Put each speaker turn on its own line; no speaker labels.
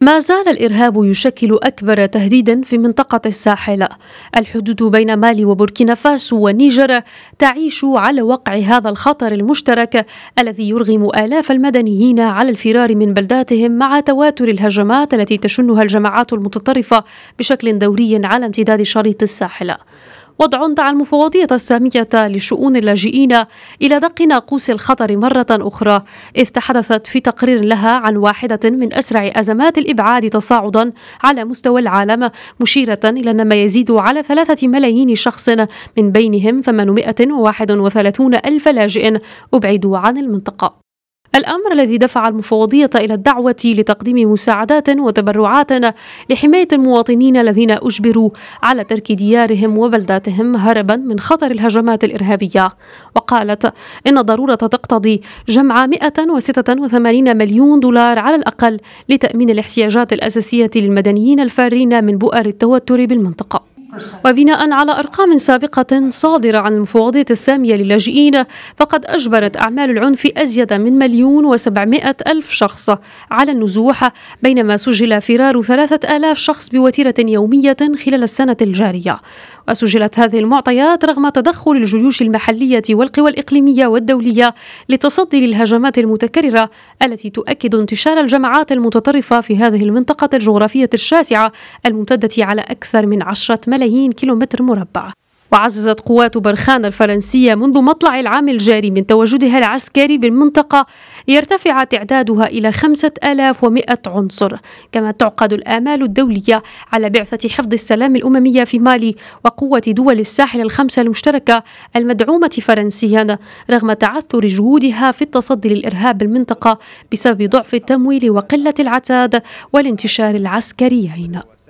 ما زال الإرهاب يشكل أكبر تهديدا في منطقة الساحل الحدود بين مالي وبوركينا فاسو والنيجر تعيش على وقع هذا الخطر المشترك الذي يرغم آلاف المدنيين على الفرار من بلداتهم مع تواتر الهجمات التي تشنها الجماعات المتطرفة بشكل دوري على امتداد شريط الساحل وضع دعا المفوضية السامية لشؤون اللاجئين إلى دق ناقوس الخطر مرة أخرى إذ تحدثت في تقرير لها عن واحدة من أسرع أزمات الإبعاد تصاعدا على مستوى العالم مشيرة إلى أن ما يزيد على ثلاثة ملايين شخص من بينهم 831 ألف لاجئ أبعدوا عن المنطقة الأمر الذي دفع المفوضية إلى الدعوة لتقديم مساعدات وتبرعات لحماية المواطنين الذين أجبروا على ترك ديارهم وبلداتهم هربا من خطر الهجمات الإرهابية وقالت إن الضرورة تقتضي جمع 186 مليون دولار على الأقل لتأمين الاحتياجات الأساسية للمدنيين الفارين من بؤر التوتر بالمنطقة وبناء على أرقام سابقة صادرة عن المفوضية السامية للاجئين فقد أجبرت أعمال العنف أزيد من مليون وسبعمائة ألف شخص على النزوح بينما سجل فرار ثلاثة آلاف شخص بوتيرة يومية خلال السنة الجارية وسجلت هذه المعطيات رغم تدخل الجيوش المحلية والقوى الإقليمية والدولية للتصدي للهجمات المتكررة التي تؤكد انتشار الجماعات المتطرفة في هذه المنطقة الجغرافية الشاسعة الممتدة على أكثر من عشرة ملايين كيلومتر مربع وعززت قوات برخان الفرنسية منذ مطلع العام الجاري من تواجدها العسكري بالمنطقة ليرتفع تعدادها إلى 5100 عنصر كما تعقد الآمال الدولية على بعثة حفظ السلام الأممية في مالي وقوة دول الساحل الخمسة المشتركة المدعومة فرنسيا رغم تعثر جهودها في التصدي للإرهاب بالمنطقة بسبب ضعف التمويل وقلة العتاد والانتشار العسكري هنا